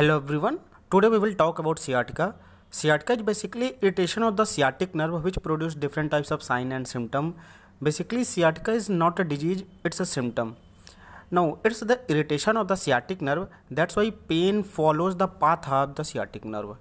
Hello everyone, today we will talk about sciatica. Sciatica is basically irritation of the sciatic nerve which produce different types of sign and symptom. Basically sciatica is not a disease, it's a symptom. Now it's the irritation of the sciatic nerve that's why pain follows the path of the sciatic nerve.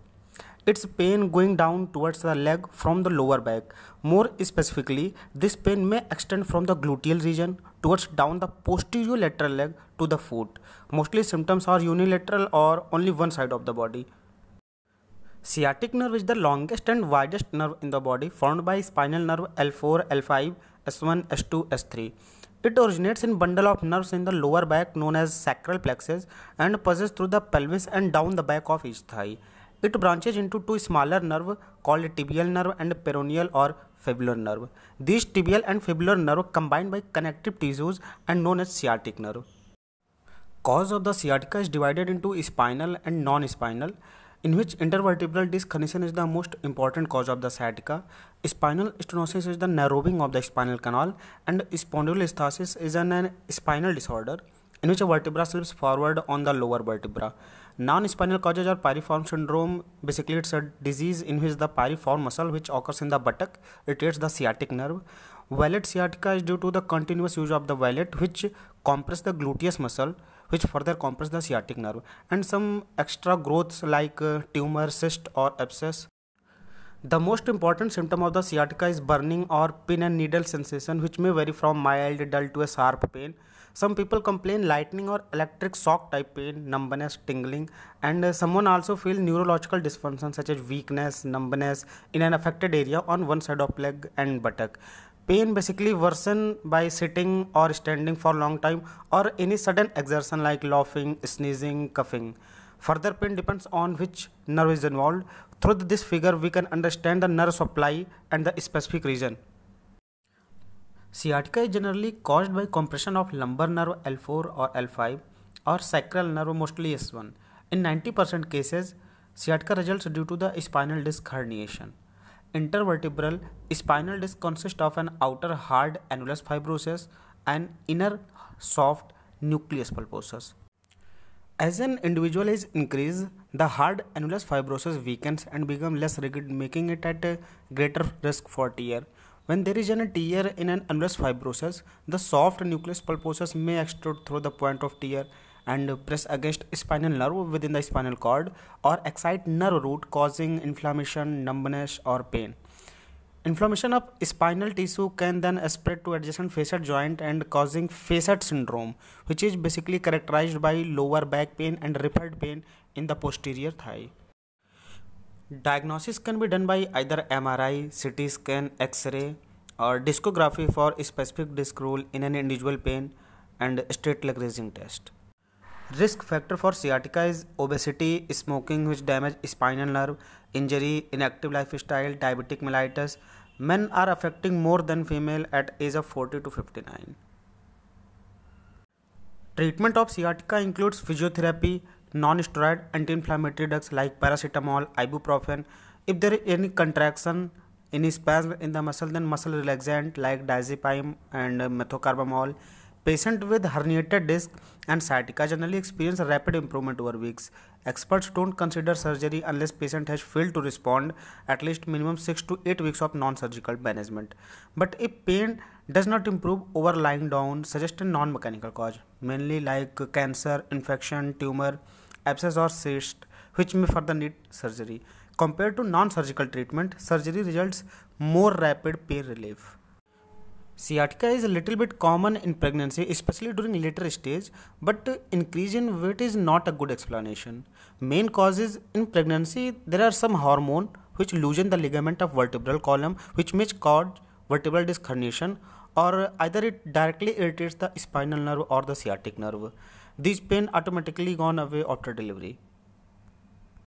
It's pain going down towards the leg from the lower back. More specifically, this pain may extend from the gluteal region towards down the posterior lateral leg to the foot. Mostly symptoms are unilateral or only one side of the body. Sciatic nerve is the longest and widest nerve in the body formed by spinal nerve L4, L5, S1, S2, S3. It originates in bundle of nerves in the lower back known as sacral plexus and passes through the pelvis and down the back of each thigh. It branches into two smaller nerve called tibial nerve and peroneal or fibular nerve. These tibial and fibular nerve combine by connective tissues and known as sciatic nerve. Cause of the sciatica is divided into spinal and non-spinal in which intervertebral disc condition is the most important cause of the sciatica. Spinal stenosis is the narrowing of the spinal canal and spondylolisthesis is an, an spinal disorder in which a vertebra slips forward on the lower vertebra. Non-spinal causes or piriform syndrome. Basically, it's a disease in which the piriform muscle, which occurs in the buttock, irritates the sciatic nerve. Valet sciatica is due to the continuous use of the valet, which compress the gluteus muscle, which further compress the sciatic nerve, and some extra growths like uh, tumor, cyst, or abscess. The most important symptom of the sciatica is burning or pin and needle sensation, which may vary from mild, dull to a sharp pain. Some people complain lightning or electric shock type pain, numbness, tingling, and uh, someone also feel neurological dysfunction such as weakness, numbness in an affected area on one side of leg and buttock pain basically worsen by sitting or standing for long time or any sudden exertion like laughing sneezing coughing further pain depends on which nerve is involved through this figure we can understand the nerve supply and the specific region Sciatica is generally caused by compression of lumbar nerve L4 or L5 or sacral nerve mostly S1. In 90% cases, sciatica results due to the spinal disc herniation. Intervertebral spinal disc consists of an outer hard annulus fibrosis and inner soft nucleus pulposus. As an individual is increased, the hard annulus fibrosis weakens and becomes less rigid, making it at a greater risk for tear. When there is an tear in an annulus fibrosis, the soft nucleus pulposus may extrude through the point of tear and press against spinal nerve within the spinal cord or excite nerve root causing inflammation, numbness or pain. Inflammation of spinal tissue can then spread to adjacent facet joint and causing facet syndrome which is basically characterized by lower back pain and referred pain in the posterior thigh. Diagnosis can be done by either M R I C T scan x-ray और discography for specific disc rule in an individual pain and straight leg raising test risk factor for sciatica is obesity smoking which damage spinal nerve injury inactive lifestyle diabetic mellitus man are affecting more than female at age of forty to fifty nine treatment of sciatica includes physiotherapy non-steroid anti-inflammatory drugs like paracetamol, ibuprofen. If there is any contraction, any spasm in the muscle, then muscle relaxant like diazepam and methocarbamol. Patient with herniated disc and sciatica generally experience rapid improvement over weeks. Experts don't consider surgery unless patient has failed to respond at least minimum 6 to 8 weeks of non-surgical management. But if pain does not improve over lying down, suggest a non-mechanical cause, mainly like cancer, infection, tumor, abscess or cyst which may further need surgery. Compared to non-surgical treatment, surgery results more rapid pain relief. Sciatica is a little bit common in pregnancy, especially during later stage, but increase in weight is not a good explanation. Main causes in pregnancy, there are some hormone which loosen the ligament of vertebral column, which may cause vertebral disc herniation, or either it directly irritates the spinal nerve or the sciatic nerve these pin automatically gone away after delivery